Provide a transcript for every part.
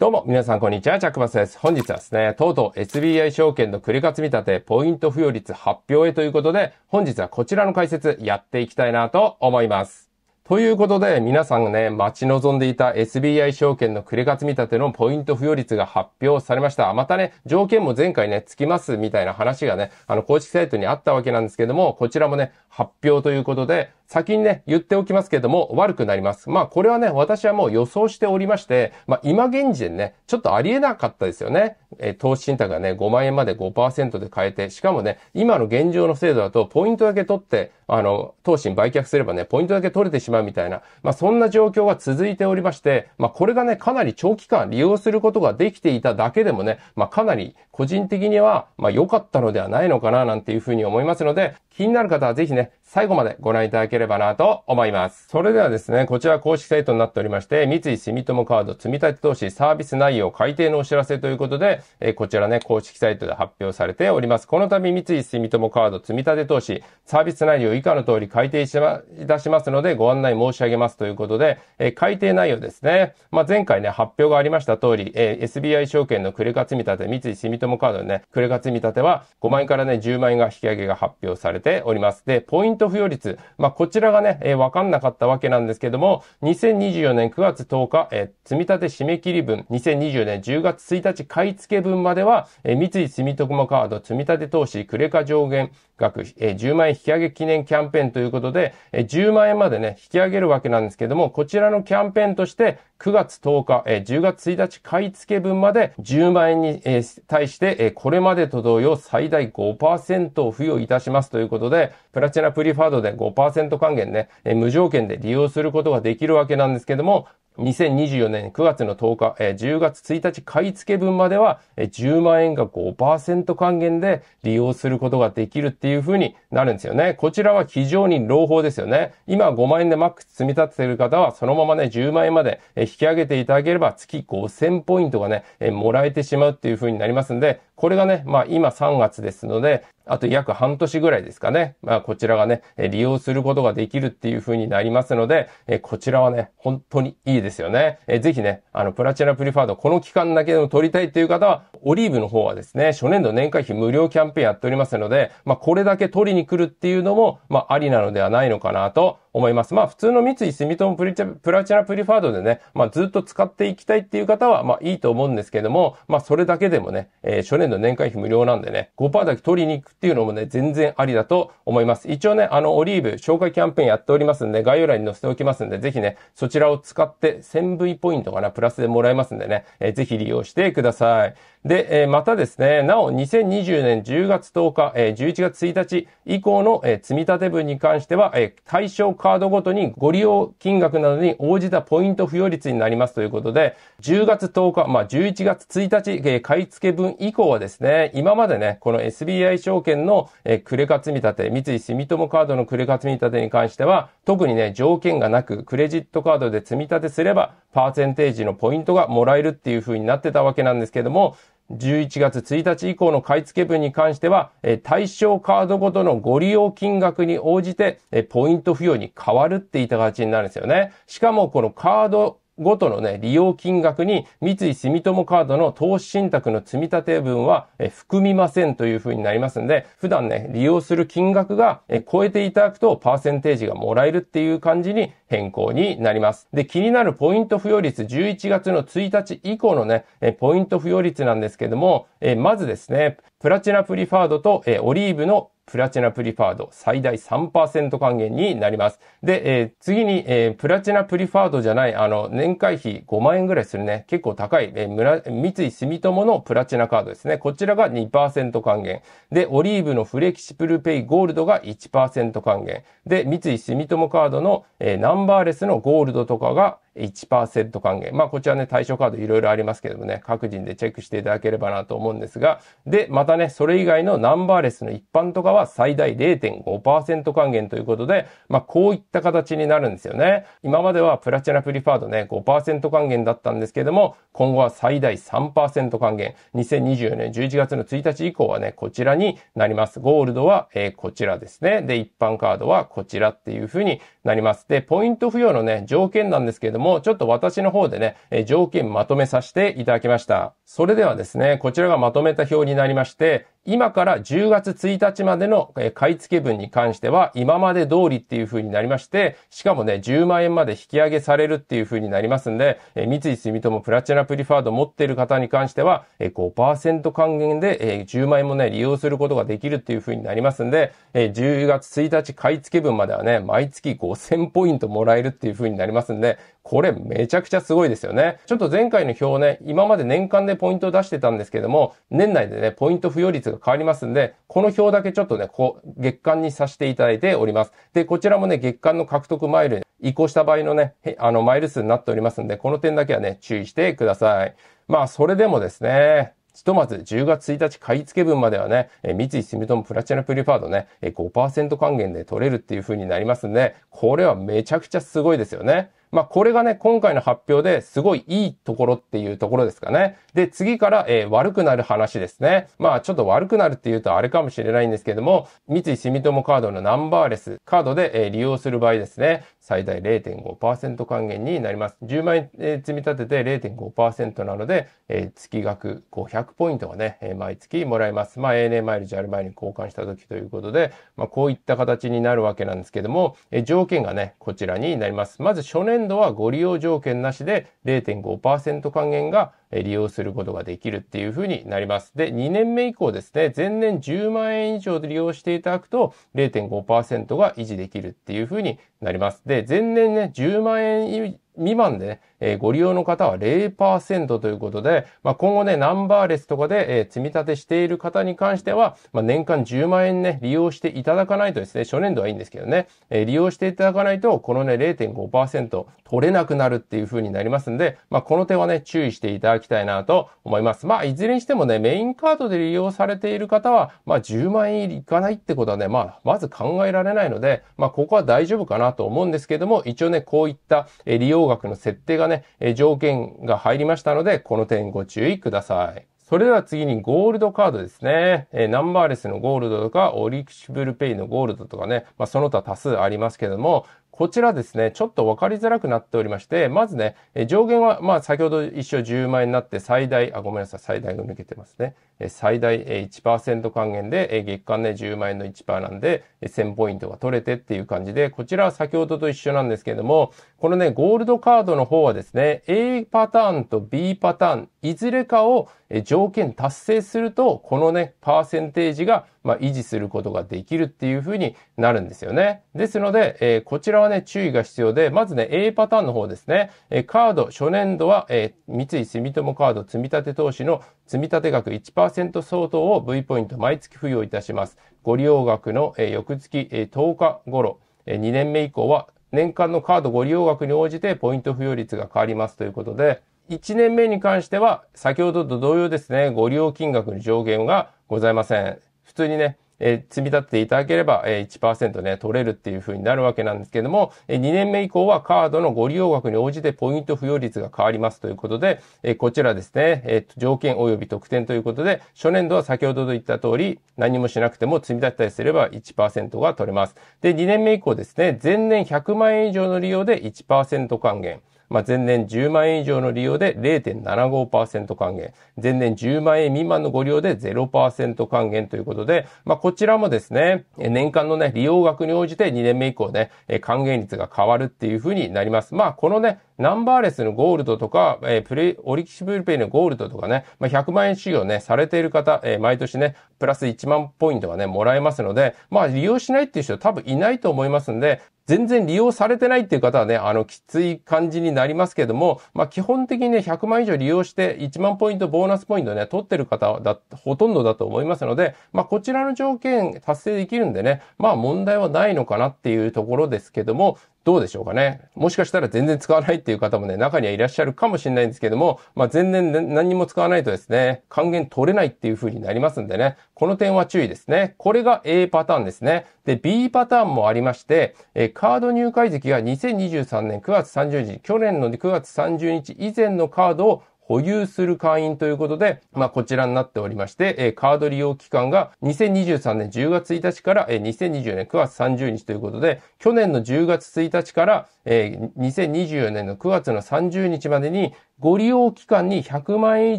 どうも、皆さん、こんにちは。チャックマスです。本日はですね、とうとう SBI 証券の繰り勝み立て、ポイント付与率発表へということで、本日はこちらの解説やっていきたいなと思います。ということで、皆さんがね、待ち望んでいた SBI 証券のクレカ積み立てのポイント付与率が発表されました。またね、条件も前回ね、つきますみたいな話がね、あの、公式サイトにあったわけなんですけども、こちらもね、発表ということで、先にね、言っておきますけれども、悪くなります。まあ、これはね、私はもう予想しておりまして、まあ、今現時点ね、ちょっとありえなかったですよね。えー、投資信託がね、5万円まで5%で変えて、しかもね、今の現状の制度だと、ポイントだけ取って、あの、投資に売却すればね、ポイントだけ取れてしまうみたいな、まあ、そんな状況が続いておりまして、まあ、これがね、かなり長期間利用することができていただけでもね、まあ、かなり個人的には、まあ、良かったのではないのかな、なんていうふうに思いますので、気になる方はぜひね、最後までご覧いただければなと思います。それではですね、こちら公式サイトになっておりまして、三井住友カード積立投資サービス内容改定のお知らせということで、えこちらね、公式サイトで発表されております。この度三井住友カード積立投資サービス内容以下の通り改定しま、いたしますのでご案内申し上げますということで、え改定内容ですね。まあ、前回ね、発表がありました通り、え SBI 証券のクレカ積立、三井住友カードのね、クレカ積立は5万円からね、10万円が引き上げが発表されて、ております。で、ポイント付与率。まあ、こちらがね、えー、わかんなかったわけなんですけども、2024年9月10日、えー、積立締め切り分、2024年10月1日買い付け分までは、えー、三井住友カード積立投資、クレカ上限額、えー、10万円引き上げ記念キャンペーンということで、えー、10万円までね、引き上げるわけなんですけども、こちらのキャンペーンとして、9月10日、えー、10月1日買い付け分まで10万円に、えー、対して、えー、これまでと同様最大5%を付与いたしますということことで、プラチナプリファードで5%還元ね、えー、無条件で利用することができるわけなんですけども、2024年9月の10日、えー、10月1日買い付け分までは、えー、10万円が5%還元で利用することができるっていう風になるんですよね。こちらは非常に朗報ですよね。今5万円でマックス積み立ててる方は、そのままね、10万円まで引き上げていただければ、月5000ポイントがね、えー、もらえてしまうっていう風になりますんで、これがね、まあ今3月ですので、あと約半年ぐらいですかね。まあこちらがね、利用することができるっていう風になりますので、こちらはね、本当にいいですよね。ぜひね、あの、プラチナプリファード、この期間だけでも取りたいっていう方は、オリーブの方はですね、初年度年会費無料キャンペーンやっておりますので、まあこれだけ取りに来るっていうのも、まあありなのではないのかなと思います。まあ普通の三井住友プリプラチナプリファードでね、まあずっと使っていきたいっていう方は、まあいいと思うんですけども、まあそれだけでもね、えー、初年度年会費無料なんでね、5%だけ取りに行くっていうのもね、全然ありだと思います。一応ね、あのオリーブ紹介キャンペーンやっておりますんで、概要欄に載せておきますんで、ぜひね、そちらを使って 1000V ポイントかな、プラスでもらえますんでね、えー、ぜひ利用してください。で、えー、またですね、なお2020年10月10日、えー、11月1日以降の、えー、積立分に関しては、えー、対象カードごとにご利用金額などに応じたポイント付与率になりますということで、10月10日、まあ、11月1日、え買い付け分以降はですね、今までね、この SBI 証券の、えクレカ積み立て、三井住友カードのクレカ積み立てに関しては、特にね、条件がなく、クレジットカードで積み立てすれば、パーセンテージのポイントがもらえるっていう風になってたわけなんですけども、11月1日以降の買い付け分に関しては、対象カードごとのご利用金額に応じて、ポイント付与に変わるって言いた形になるんですよね。しかも、このカードごとのね、利用金額に三井住友カードの投資信託の積立分は含みませんという風になりますんで、普段ね、利用する金額が超えていただくとパーセンテージがもらえるっていう感じに変更になります。で、気になるポイント付与率11月の1日以降のね、ポイント付与率なんですけども、まずですね、プラチナプリファードとオリーブのプラチナプリファード最大3%還元になります。で、えー、次に、えー、プラチナプリファードじゃない、あの、年会費5万円ぐらいするね、結構高い、えー、三井住友のプラチナカードですね。こちらが2%還元。で、オリーブのフレキシブルペイゴールドが1%還元。で、三井住友カードの、えー、ナンバーレスのゴールドとかが1%還元。まあ、こちらね、対象カードいろいろありますけどもね、各人でチェックしていただければなと思うんですが、で、またね、それ以外のナンバーレスの一般とかは最大0.5%還元ということで、まあ、こういった形になるんですよね。今まではプラチナプリファードね、5%還元だったんですけども、今後は最大3%還元。2024年11月の1日以降はね、こちらになります。ゴールドは、えー、こちらですね。で、一般カードはこちらっていうふうになります。で、ポイント付与のね、条件なんですけども、も、ちょっと私の方でね、え条件まとめさせていただきました。それではですね、こちらがまとめた表になりまして、今から10月1日までの買い付け分に関しては今まで通りっていう風になりまして、しかもね、10万円まで引き上げされるっていう風になりますんで、三井住友プラチナプリファード持っている方に関しては、5%還元で、10万円もね、利用することができるっていう風になりますんで、10月1日買い付け分まではね、毎月5000ポイントもらえるっていう風になりますんで、これめちゃくちゃすごいですよね。ちょっと前回の表ね、今まで年間でポイントを出してたんですけども、年内でね、ポイント付与率が変わりますんで、この表だけちょっとね、こう、月間にさせていただいております。で、こちらもね、月間の獲得マイルに移行した場合のね、あの、マイル数になっておりますんで、この点だけはね、注意してください。まあ、それでもですね、ひとまず10月1日買い付け分まではね、え三井住友プラチナプリファードね、え5%還元で取れるっていう風になりますんで、これはめちゃくちゃすごいですよね。まあ、これがね、今回の発表ですごいいいところっていうところですかね。で、次から、えー、悪くなる話ですね。まあ、ちょっと悪くなるっていうとあれかもしれないんですけども、三井住友カードのナンバーレスカードで、えー、利用する場合ですね、最大0.5%還元になります。10万円、えー、積み立てて0.5%なので、えー、月額500ポイントがね、えー、毎月もらえます。まあ、ANA マイルジャルマイルに交換した時ということで、まあ、こういった形になるわけなんですけども、えー、条件がね、こちらになります。まず、初年年度はご利用条件なしで0.5%還元が利用することができるっていうふうになります。で、2年目以降ですね、前年10万円以上で利用していただくと0.5%が維持できるっていうふうになります。で、前年ね、10万円未満でね、えー、ご利用の方は0%ということで、まあ、今後ね、ナンバーレスとかで、えー、積み立てしている方に関しては、まあ、年間10万円ね、利用していただかないとですね、初年度はいいんですけどね、えー、利用していただかないと、このね、0.5%取れなくなるっていう風になりますんで、まあ、この点はね、注意していただきたいなと思います。まあ、いずれにしてもね、メインカードで利用されている方は、まあ、10万円いかないってことはね、まあ、まず考えられないので、まあ、ここは大丈夫かなと思うんですけども、一応ね、こういったえ利用額の設定がね、え条件が入りましたので、この点ご注意ください。それでは次にゴールドカードですね。えー、ナンバーレスのゴールドとか、オリクシブルペイのゴールドとかね、まあ、その他多数ありますけども、こちらですね、ちょっと分かりづらくなっておりまして、まずね、え上限は、まあ先ほど一生10万円になって最大、あ、ごめんなさい、最大が抜けてますね。最大1%還元で、月間ね、10万円の1%なんで、1000ポイントが取れてっていう感じで、こちらは先ほどと一緒なんですけれども、このね、ゴールドカードの方はですね、A パターンと B パターン、いずれかを条件達成すると、このね、パーセンテージが、維持することができるっていう風になるんですよね。ですので、こちらはね、注意が必要で、まずね、A パターンの方ですね、カード、初年度は、三井住友カード積立投資の積立額1%相当を V ポイント毎月付与いたします。ご利用額の翌月10日頃、2年目以降は年間のカードご利用額に応じてポイント付与率が変わりますということで、1年目に関しては先ほどと同様ですね、ご利用金額の上限がございません。普通にね、えー、積み立てていただければ、えー、1%ね、取れるっていう風になるわけなんですけども、え2年目以降はカードのご利用額に応じてポイント付与率が変わりますということで、えこちらですね、えー、条件及び特典ということで、初年度は先ほどと言った通り、何もしなくても積み立てたりすれば1%が取れます。で、2年目以降ですね、前年100万円以上の利用で1%還元。まあ、前年10万円以上の利用で0.75%還元、前年10万円未満のご利用で0%還元ということで、まあ、こちらもですね、年間のね、利用額に応じて2年目以降ね、還元率が変わるっていうふうになります。まあ、このね、ナンバーレスのゴールドとか、えー、プレオリキシブルペイのゴールドとかね、まあ、100万円使用ね、されている方、えー、毎年ね、プラス1万ポイントがね、もらえますので、まあ、利用しないっていう人多分いないと思いますんで、全然利用されてないっていう方はね、あの、きつい感じになりますけども、まあ、基本的にね、100万以上利用して1万ポイント、ボーナスポイントね、取ってる方だ、ほとんどだと思いますので、まあ、こちらの条件達成できるんでね、まあ、問題はないのかなっていうところですけども、どうでしょうかね。もしかしたら全然使わないっていう方もね、中にはいらっしゃるかもしれないんですけども、まあ、全然何にも使わないとですね、還元取れないっていう風になりますんでね、この点は注意ですね。これが A パターンですね。で、B パターンもありまして、えカード入会時期が2023年9月30日、去年の9月30日以前のカードを保有する会員ということで、まあ、こちらになっておりまして、えカード利用期間が2023年10月1日から、え2024年9月30日ということで、去年の10月1日から、え2024年の9月の30日までにご利用期間に100万円以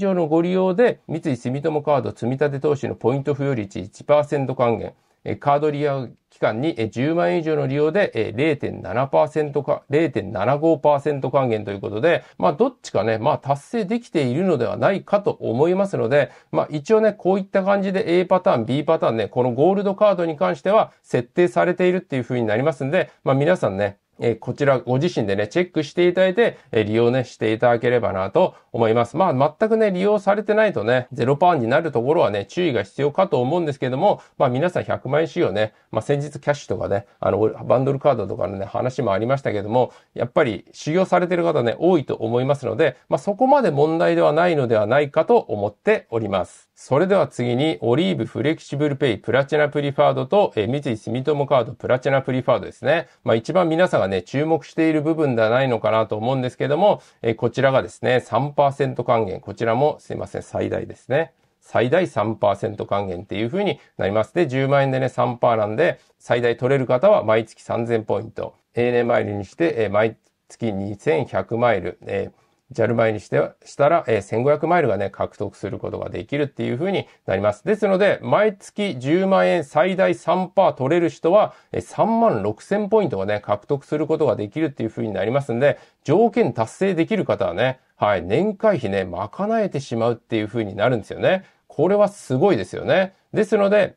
上のご利用で、三井住友カード積立投資のポイント付与率1%還元、カード利用期間に10万円以上の利用で0.7%か、0.75%還元ということで、まあどっちかね、まあ達成できているのではないかと思いますので、まあ一応ね、こういった感じで A パターン、B パターンね、このゴールドカードに関しては設定されているっていう風になりますんで、まあ皆さんね、えこちらご自身でね、チェックしていただいて、え利用ね、していただければなと思います。まあ、全くね、利用されてないとね、0%になるところはね、注意が必要かと思うんですけども、まあ、皆さん100万円仕様ね、まあ、先日キャッシュとかね、あの、バンドルカードとかのね、話もありましたけども、やっぱり修行されてる方ね、多いと思いますので、まあ、そこまで問題ではないのではないかと思っております。それでは次に、オリーブフレキシブルペイプラチナプリファードと、え三井住友カードプラチナプリファードですね。まあ一番皆さんがね、注目している部分ではないのかなと思うんですけども、えこちらがですね、3%還元。こちらもすいません、最大ですね。最大3%還元っていう風になります。で、10万円でね、3%なんで、最大取れる方は毎月3000ポイント。a 年マイルにして、え毎月2100マイル。え JAL 倍にしてしたら、え1500マイルがね、獲得することができるっていう風になります。ですので、毎月10万円最大3%取れる人は、え3万6000ポイントがね、獲得することができるっていう風になりますんで、条件達成できる方はね、はい、年会費ね、賄えてしまうっていう風になるんですよね。これはすごいですよね。ですので、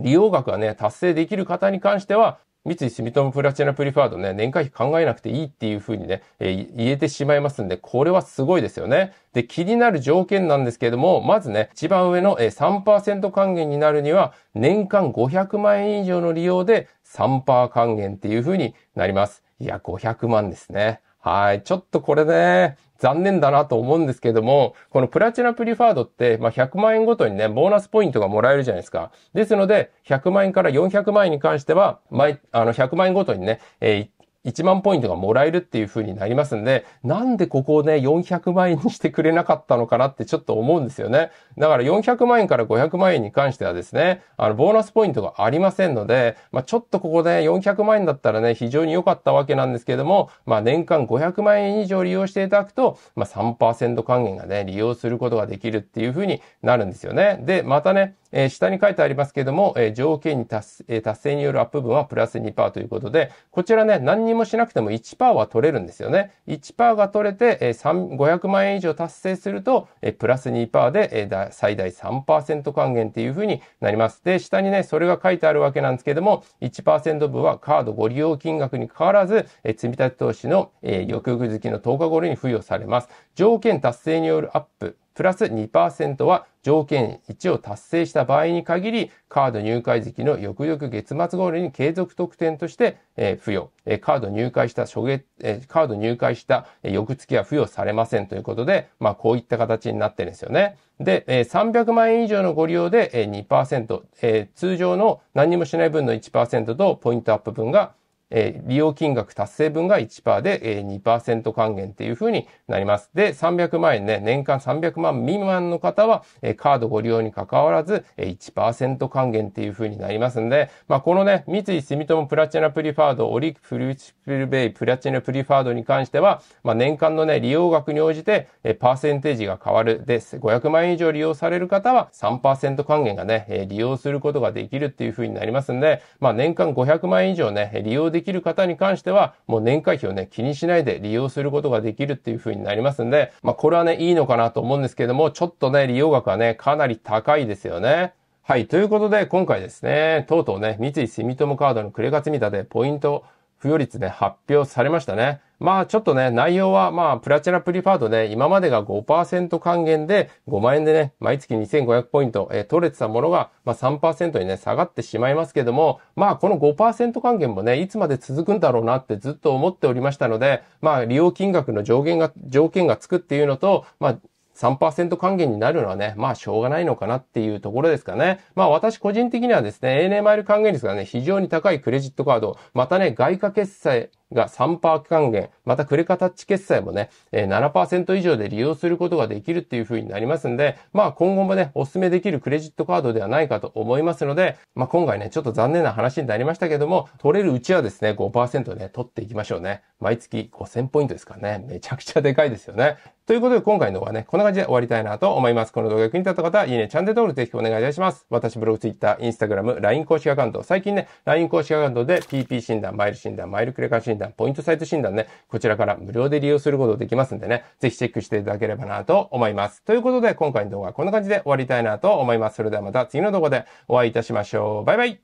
利用額がね、達成できる方に関しては、三井住友プラチナプリファードね、年会費考えなくていいっていうふうにね、えー、言えてしまいますんで、これはすごいですよね。で、気になる条件なんですけれども、まずね、一番上の3%還元になるには、年間500万円以上の利用で3%還元っていうふうになります。いや、500万ですね。はい。ちょっとこれね、残念だなと思うんですけども、このプラチナプリファードって、まあ、100万円ごとにね、ボーナスポイントがもらえるじゃないですか。ですので、100万円から400万円に関しては、毎、あの、100万円ごとにね、えー、1万ポイントがもらえるっていう風になりますんで、なんでここをね、400万円にしてくれなかったのかなってちょっと思うんですよね。だから400万円から500万円に関してはですね、あの、ボーナスポイントがありませんので、まあ、ちょっとここで400万円だったらね、非常に良かったわけなんですけども、まあ、年間500万円以上利用していただくと、まあ、3%還元がね、利用することができるっていう風になるんですよね。で、またね、えー、下に書いてありますけども、えー、条件に達,、えー、達成によるアップ分はプラス2%ということで、こちらね、何にもしなくても1%は取れるんですよね。1%が取れて、えー、500万円以上達成すると、えー、プラス2%で、えー、だ最大3%還元っていうふうになります。で、下にね、それが書いてあるわけなんですけども、1%分はカードご利用金額にかかわらず、えー、積立投資の、えー、翌月の10日頃に付与されます。条件達成によるアッププラス2%は条件1を達成した場合に限り、カード入会時期の翌々月末頃に継続特典として、え付与、えカード入会した初月、えカード入会した翌月は付与されませんということで、まあこういった形になってるんですよね。で、え300万円以上のご利用で2%、え通常の何もしない分の1%とポイントアップ分がえー、利用金額達成分が1%で、えー、2%還元っていう風になります。で、300万円ね、年間300万未満の方は、えー、カードご利用に関わらず、えー、1%還元っていう風になりますんで、まあ、このね、三井住友プラチナプリファード、オリックフルーチプルベイプラチナプリファードに関しては、まあ、年間のね、利用額に応じて、えー、パーセンテージが変わる。です。500万円以上利用される方は3%還元がね、えー、利用することができるっていう風になりますんで、まあ、年間500万円以上ね、利用できる方に関しては、もう年会費をね、気にしないで利用することができるっていう風になりますんで、まあこれはね、いいのかなと思うんですけども、ちょっとね、利用額はね、かなり高いですよね。はい。ということで、今回ですね、とうとうね、三井住友カードのクレカ積立でポイント付与率ね、発表されましたね。まあちょっとね、内容はまあプラチナプリファードね、今までが5%還元で5万円でね、毎月2500ポイント、えー、取れてたものが、まあ、3%にね、下がってしまいますけども、まあこの5%還元もね、いつまで続くんだろうなってずっと思っておりましたので、まあ利用金額の上限が、条件がつくっていうのと、まあ3%還元になるのはね、まあしょうがないのかなっていうところですかね。まあ私個人的にはですね、ANA マイル還元率がね、非常に高いクレジットカード、またね、外貨決済が3%還元、またクレカタッチ決済もね、7%以上で利用することができるっていう風になりますんで、まあ今後もね、お勧めできるクレジットカードではないかと思いますので、まあ今回ね、ちょっと残念な話になりましたけども、取れるうちはですね、5%ね、取っていきましょうね。毎月5000ポイントですからね、めちゃくちゃでかいですよね。ということで今回の動画はね、こんな感じで終わりたいなと思います。この動画が気に入った方は、いいね、チャンネル登録ぜひお願いいたします。私、ブログ、ツイッター、インスタグラム、LINE 公式アカウント、最近ね、LINE 公式アカウントで PP 診断、マイル診断、マイルクレカ診断、診断、ポイントサイト診断ね、こちらから無料で利用することできますんでね、ぜひチェックしていただければなと思います。ということで、今回の動画はこんな感じで終わりたいなと思います。それではまた次の動画でお会いいたしましょう。バイバイ